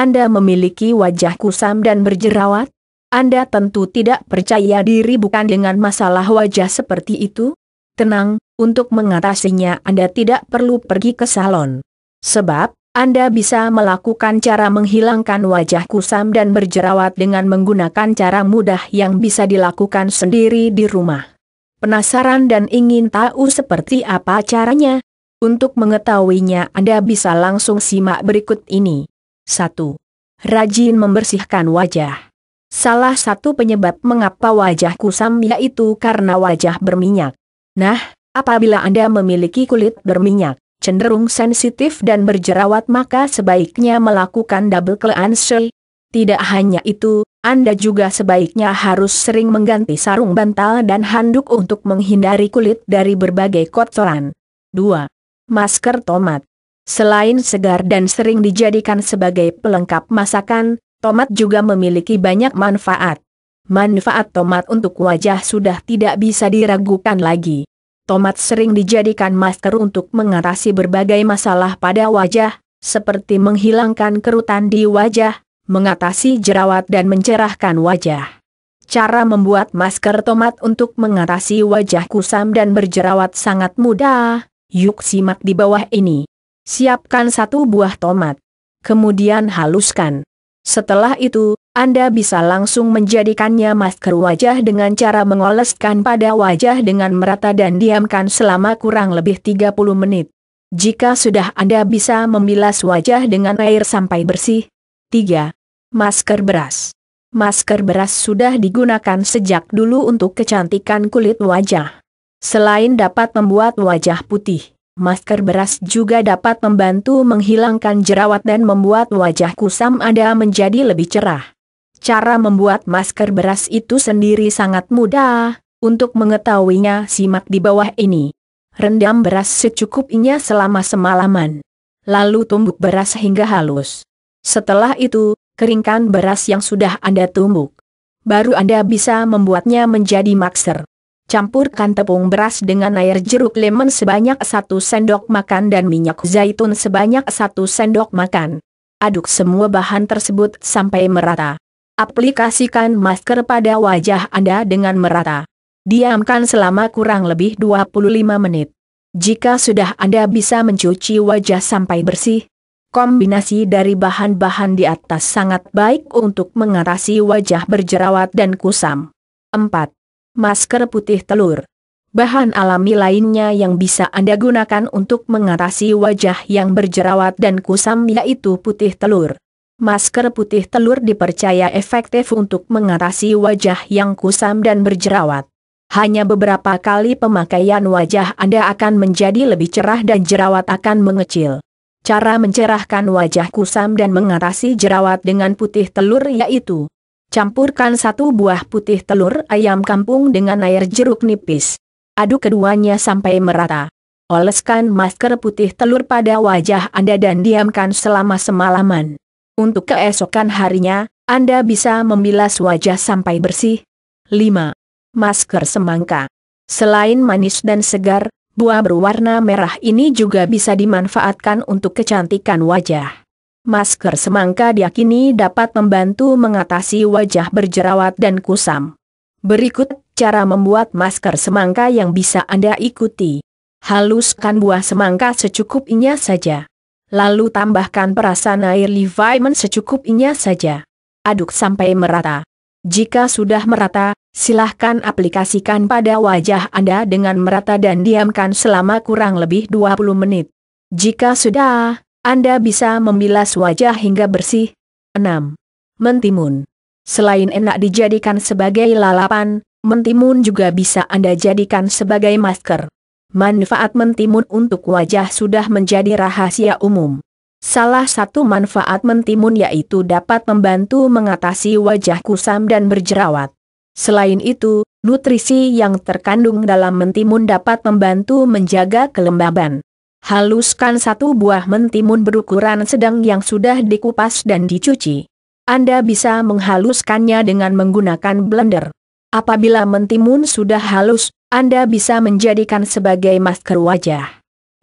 Anda memiliki wajah kusam dan berjerawat? Anda tentu tidak percaya diri bukan dengan masalah wajah seperti itu? Tenang, untuk mengatasinya Anda tidak perlu pergi ke salon. Sebab, Anda bisa melakukan cara menghilangkan wajah kusam dan berjerawat dengan menggunakan cara mudah yang bisa dilakukan sendiri di rumah. Penasaran dan ingin tahu seperti apa caranya? Untuk mengetahuinya Anda bisa langsung simak berikut ini. 1. Rajin membersihkan wajah. Salah satu penyebab mengapa wajah kusam yaitu karena wajah berminyak. Nah, apabila Anda memiliki kulit berminyak, cenderung sensitif dan berjerawat maka sebaiknya melakukan double cleanse. Tidak hanya itu, Anda juga sebaiknya harus sering mengganti sarung bantal dan handuk untuk menghindari kulit dari berbagai kotoran. 2. Masker tomat Selain segar dan sering dijadikan sebagai pelengkap masakan, tomat juga memiliki banyak manfaat. Manfaat tomat untuk wajah sudah tidak bisa diragukan lagi. Tomat sering dijadikan masker untuk mengatasi berbagai masalah pada wajah, seperti menghilangkan kerutan di wajah, mengatasi jerawat dan mencerahkan wajah. Cara membuat masker tomat untuk mengatasi wajah kusam dan berjerawat sangat mudah. Yuk simak di bawah ini. Siapkan satu buah tomat. Kemudian haluskan. Setelah itu, Anda bisa langsung menjadikannya masker wajah dengan cara mengoleskan pada wajah dengan merata dan diamkan selama kurang lebih 30 menit. Jika sudah Anda bisa membilas wajah dengan air sampai bersih. 3. Masker beras. Masker beras sudah digunakan sejak dulu untuk kecantikan kulit wajah. Selain dapat membuat wajah putih, Masker beras juga dapat membantu menghilangkan jerawat dan membuat wajah kusam Anda menjadi lebih cerah. Cara membuat masker beras itu sendiri sangat mudah. Untuk mengetahuinya, simak di bawah ini. Rendam beras secukupnya selama semalaman. Lalu tumbuk beras hingga halus. Setelah itu, keringkan beras yang sudah Anda tumbuk. Baru Anda bisa membuatnya menjadi masker. Campurkan tepung beras dengan air jeruk lemon sebanyak satu sendok makan dan minyak zaitun sebanyak satu sendok makan. Aduk semua bahan tersebut sampai merata. Aplikasikan masker pada wajah Anda dengan merata. Diamkan selama kurang lebih 25 menit. Jika sudah Anda bisa mencuci wajah sampai bersih, kombinasi dari bahan-bahan di atas sangat baik untuk mengatasi wajah berjerawat dan kusam. 4 masker putih telur. Bahan alami lainnya yang bisa Anda gunakan untuk mengatasi wajah yang berjerawat dan kusam yaitu putih telur. Masker putih telur dipercaya efektif untuk mengatasi wajah yang kusam dan berjerawat. Hanya beberapa kali pemakaian wajah Anda akan menjadi lebih cerah dan jerawat akan mengecil. Cara mencerahkan wajah kusam dan mengatasi jerawat dengan putih telur yaitu Campurkan satu buah putih telur ayam kampung dengan air jeruk nipis. Aduk keduanya sampai merata. Oleskan masker putih telur pada wajah Anda dan diamkan selama semalaman. Untuk keesokan harinya, Anda bisa membilas wajah sampai bersih. 5. Masker semangka. Selain manis dan segar, buah berwarna merah ini juga bisa dimanfaatkan untuk kecantikan wajah. Masker semangka diakini dapat membantu mengatasi wajah berjerawat dan kusam. Berikut cara membuat masker semangka yang bisa Anda ikuti. Haluskan buah semangka secukupnya saja. Lalu tambahkan perasan air levamen secukupnya saja. Aduk sampai merata. Jika sudah merata, silahkan aplikasikan pada wajah Anda dengan merata dan diamkan selama kurang lebih 20 menit. Jika sudah, anda bisa membilas wajah hingga bersih. 6. Mentimun. Selain enak dijadikan sebagai lalapan, mentimun juga bisa Anda jadikan sebagai masker. Manfaat mentimun untuk wajah sudah menjadi rahasia umum. Salah satu manfaat mentimun yaitu dapat membantu mengatasi wajah kusam dan berjerawat. Selain itu, nutrisi yang terkandung dalam mentimun dapat membantu menjaga kelembaban. Haluskan satu buah mentimun berukuran sedang yang sudah dikupas dan dicuci. Anda bisa menghaluskannya dengan menggunakan blender. Apabila mentimun sudah halus, Anda bisa menjadikan sebagai masker wajah.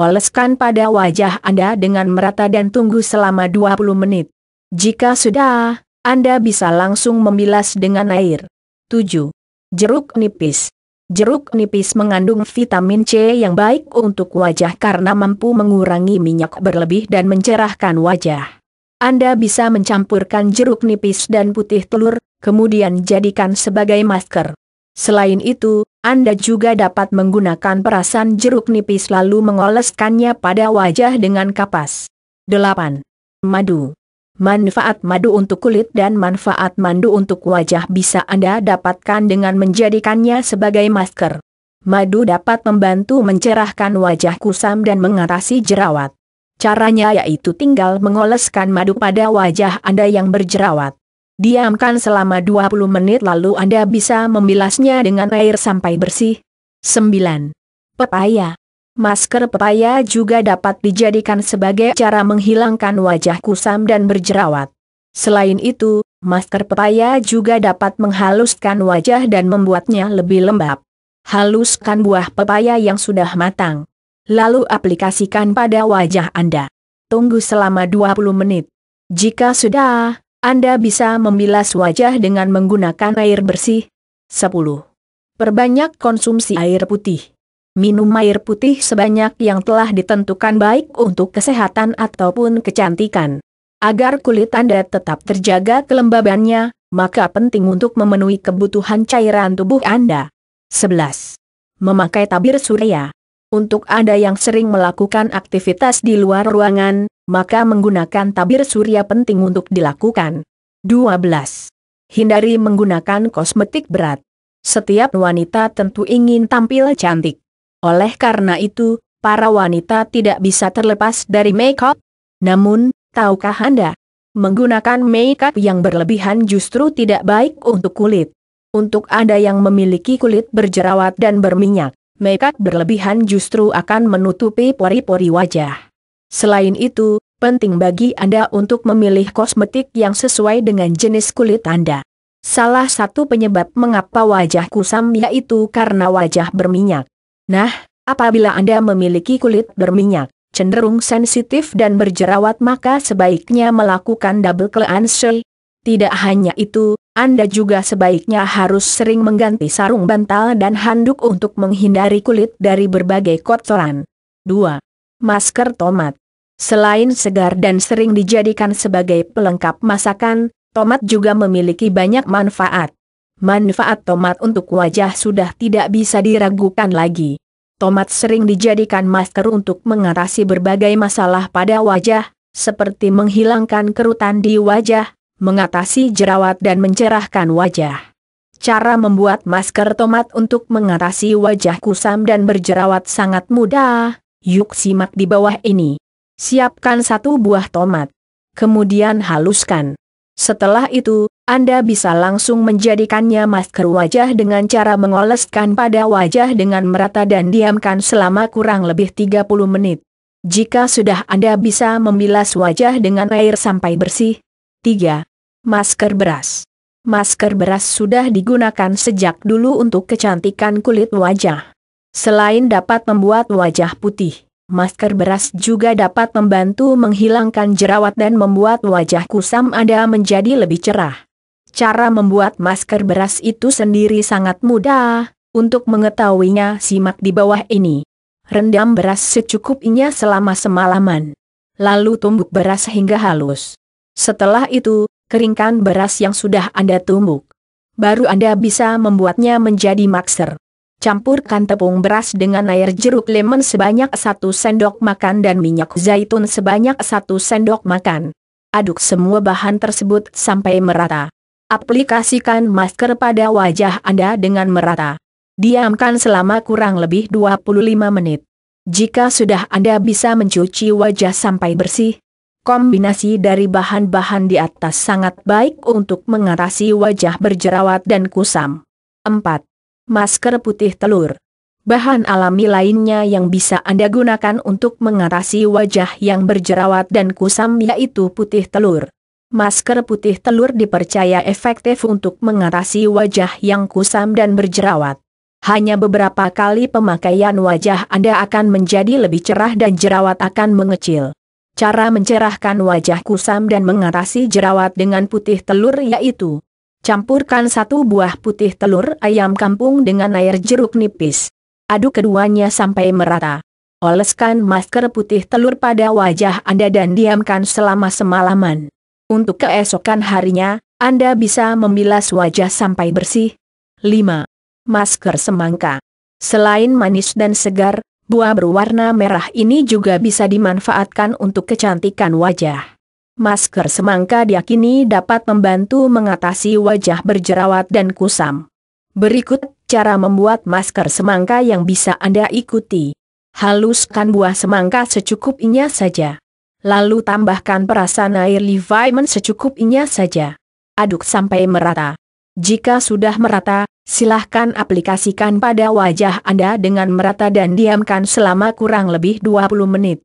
Oleskan pada wajah Anda dengan merata dan tunggu selama 20 menit. Jika sudah, Anda bisa langsung membilas dengan air. 7. Jeruk nipis Jeruk nipis mengandung vitamin C yang baik untuk wajah karena mampu mengurangi minyak berlebih dan mencerahkan wajah. Anda bisa mencampurkan jeruk nipis dan putih telur, kemudian jadikan sebagai masker. Selain itu, Anda juga dapat menggunakan perasan jeruk nipis lalu mengoleskannya pada wajah dengan kapas. 8. Madu Manfaat madu untuk kulit dan manfaat madu untuk wajah bisa Anda dapatkan dengan menjadikannya sebagai masker. Madu dapat membantu mencerahkan wajah kusam dan mengatasi jerawat. Caranya yaitu tinggal mengoleskan madu pada wajah Anda yang berjerawat. Diamkan selama 20 menit lalu Anda bisa membilasnya dengan air sampai bersih. 9. Pepaya Masker pepaya juga dapat dijadikan sebagai cara menghilangkan wajah kusam dan berjerawat. Selain itu, masker pepaya juga dapat menghaluskan wajah dan membuatnya lebih lembab. Haluskan buah pepaya yang sudah matang. Lalu aplikasikan pada wajah Anda. Tunggu selama 20 menit. Jika sudah, Anda bisa membilas wajah dengan menggunakan air bersih. 10. Perbanyak konsumsi air putih minum air putih sebanyak yang telah ditentukan baik untuk kesehatan ataupun kecantikan. Agar kulit Anda tetap terjaga kelembabannya, maka penting untuk memenuhi kebutuhan cairan tubuh Anda. 11. Memakai tabir surya. Untuk Anda yang sering melakukan aktivitas di luar ruangan, maka menggunakan tabir surya penting untuk dilakukan. 12. Hindari menggunakan kosmetik berat. Setiap wanita tentu ingin tampil cantik. Oleh karena itu, para wanita tidak bisa terlepas dari makeup. Namun, tahukah Anda? Menggunakan makeup yang berlebihan justru tidak baik untuk kulit. Untuk Anda yang memiliki kulit berjerawat dan berminyak, makeup berlebihan justru akan menutupi pori-pori wajah. Selain itu, penting bagi Anda untuk memilih kosmetik yang sesuai dengan jenis kulit Anda. Salah satu penyebab mengapa wajah kusam yaitu karena wajah berminyak. Nah, apabila Anda memiliki kulit berminyak, cenderung sensitif dan berjerawat maka sebaiknya melakukan double cleanse. Tidak hanya itu, Anda juga sebaiknya harus sering mengganti sarung bantal dan handuk untuk menghindari kulit dari berbagai kotoran. 2. Masker tomat Selain segar dan sering dijadikan sebagai pelengkap masakan, tomat juga memiliki banyak manfaat manfaat tomat untuk wajah sudah tidak bisa diragukan lagi. Tomat sering dijadikan masker untuk mengatasi berbagai masalah pada wajah, seperti menghilangkan kerutan di wajah, mengatasi jerawat dan mencerahkan wajah. Cara membuat masker tomat untuk mengatasi wajah kusam dan berjerawat sangat mudah, yuk simak di bawah ini. Siapkan satu buah tomat. Kemudian haluskan. Setelah itu, anda bisa langsung menjadikannya masker wajah dengan cara mengoleskan pada wajah dengan merata dan diamkan selama kurang lebih 30 menit. Jika sudah Anda bisa membilas wajah dengan air sampai bersih. 3. Masker beras. Masker beras sudah digunakan sejak dulu untuk kecantikan kulit wajah. Selain dapat membuat wajah putih, masker beras juga dapat membantu menghilangkan jerawat dan membuat wajah kusam Anda menjadi lebih cerah. Cara membuat masker beras itu sendiri sangat mudah, untuk mengetahuinya simak di bawah ini. Rendam beras secukupnya selama semalaman. Lalu tumbuk beras hingga halus. Setelah itu, keringkan beras yang sudah Anda tumbuk. Baru Anda bisa membuatnya menjadi makser. Campurkan tepung beras dengan air jeruk lemon sebanyak 1 sendok makan dan minyak zaitun sebanyak 1 sendok makan. Aduk semua bahan tersebut sampai merata. Aplikasikan masker pada wajah Anda dengan merata. Diamkan selama kurang lebih 25 menit. Jika sudah Anda bisa mencuci wajah sampai bersih, kombinasi dari bahan-bahan di atas sangat baik untuk mengatasi wajah berjerawat dan kusam. 4. Masker putih telur. Bahan alami lainnya yang bisa Anda gunakan untuk mengatasi wajah yang berjerawat dan kusam yaitu putih telur. Masker putih telur dipercaya efektif untuk mengatasi wajah yang kusam dan berjerawat. Hanya beberapa kali pemakaian wajah Anda akan menjadi lebih cerah dan jerawat akan mengecil. Cara mencerahkan wajah kusam dan mengatasi jerawat dengan putih telur yaitu Campurkan satu buah putih telur ayam kampung dengan air jeruk nipis. Aduk keduanya sampai merata. Oleskan masker putih telur pada wajah Anda dan diamkan selama semalaman. Untuk keesokan harinya, Anda bisa membilas wajah sampai bersih. 5. Masker semangka. Selain manis dan segar, buah berwarna merah ini juga bisa dimanfaatkan untuk kecantikan wajah. Masker semangka diakini dapat membantu mengatasi wajah berjerawat dan kusam. Berikut cara membuat masker semangka yang bisa Anda ikuti. Haluskan buah semangka secukupnya saja. Lalu tambahkan perasan air Leviman secukupnya saja. Aduk sampai merata. Jika sudah merata, silahkan aplikasikan pada wajah Anda dengan merata dan diamkan selama kurang lebih 20 menit.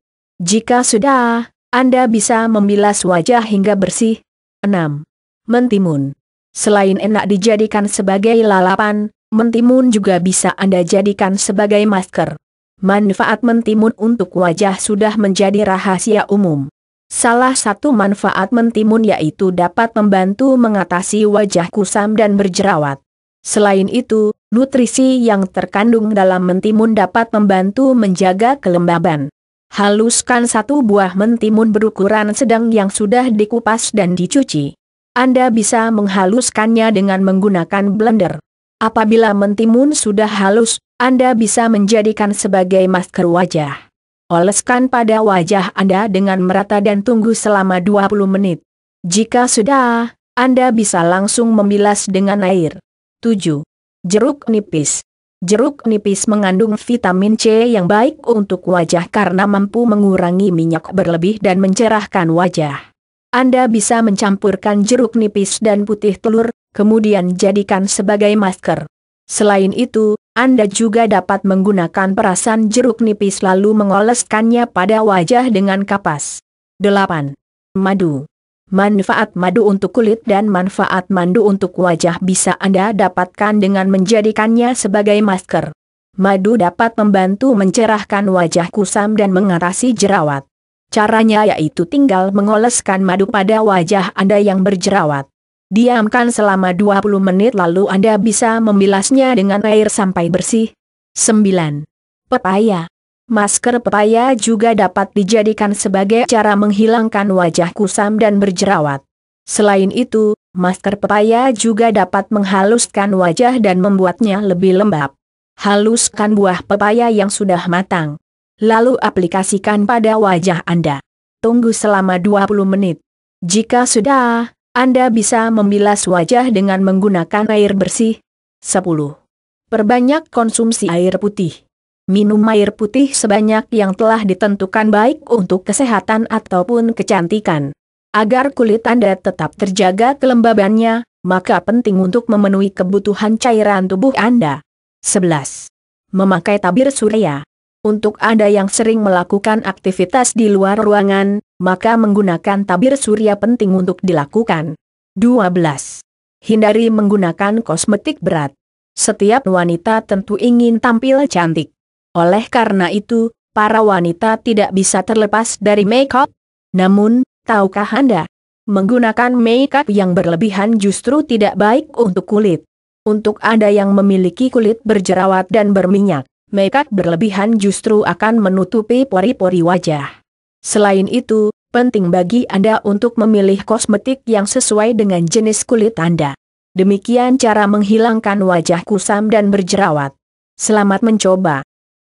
Jika sudah, Anda bisa membilas wajah hingga bersih. 6. Mentimun Selain enak dijadikan sebagai lalapan, mentimun juga bisa Anda jadikan sebagai masker manfaat mentimun untuk wajah sudah menjadi rahasia umum. Salah satu manfaat mentimun yaitu dapat membantu mengatasi wajah kusam dan berjerawat. Selain itu, nutrisi yang terkandung dalam mentimun dapat membantu menjaga kelembaban. Haluskan satu buah mentimun berukuran sedang yang sudah dikupas dan dicuci. Anda bisa menghaluskannya dengan menggunakan blender. Apabila mentimun sudah halus, Anda bisa menjadikan sebagai masker wajah. Oleskan pada wajah Anda dengan merata dan tunggu selama 20 menit. Jika sudah, Anda bisa langsung membilas dengan air. 7. Jeruk nipis Jeruk nipis mengandung vitamin C yang baik untuk wajah karena mampu mengurangi minyak berlebih dan mencerahkan wajah. Anda bisa mencampurkan jeruk nipis dan putih telur, kemudian jadikan sebagai masker. Selain itu, Anda juga dapat menggunakan perasan jeruk nipis lalu mengoleskannya pada wajah dengan kapas. 8. Madu Manfaat madu untuk kulit dan manfaat madu untuk wajah bisa Anda dapatkan dengan menjadikannya sebagai masker. Madu dapat membantu mencerahkan wajah kusam dan mengatasi jerawat. Caranya yaitu tinggal mengoleskan madu pada wajah Anda yang berjerawat. Diamkan selama 20 menit lalu Anda bisa membilasnya dengan air sampai bersih. 9. Pepaya Masker pepaya juga dapat dijadikan sebagai cara menghilangkan wajah kusam dan berjerawat. Selain itu, masker pepaya juga dapat menghaluskan wajah dan membuatnya lebih lembab. Haluskan buah pepaya yang sudah matang. Lalu aplikasikan pada wajah Anda. Tunggu selama 20 menit. Jika sudah, anda bisa membilas wajah dengan menggunakan air bersih. 10. Perbanyak konsumsi air putih. Minum air putih sebanyak yang telah ditentukan baik untuk kesehatan ataupun kecantikan. Agar kulit Anda tetap terjaga kelembabannya, maka penting untuk memenuhi kebutuhan cairan tubuh Anda. 11. Memakai tabir surya. Untuk Anda yang sering melakukan aktivitas di luar ruangan, maka menggunakan tabir surya penting untuk dilakukan. 12. Hindari menggunakan kosmetik berat. Setiap wanita tentu ingin tampil cantik. Oleh karena itu, para wanita tidak bisa terlepas dari make-up. Namun, tahukah Anda, menggunakan make-up yang berlebihan justru tidak baik untuk kulit. Untuk Anda yang memiliki kulit berjerawat dan berminyak, make-up berlebihan justru akan menutupi pori-pori wajah. Selain itu, penting bagi Anda untuk memilih kosmetik yang sesuai dengan jenis kulit Anda. Demikian cara menghilangkan wajah kusam dan berjerawat. Selamat mencoba.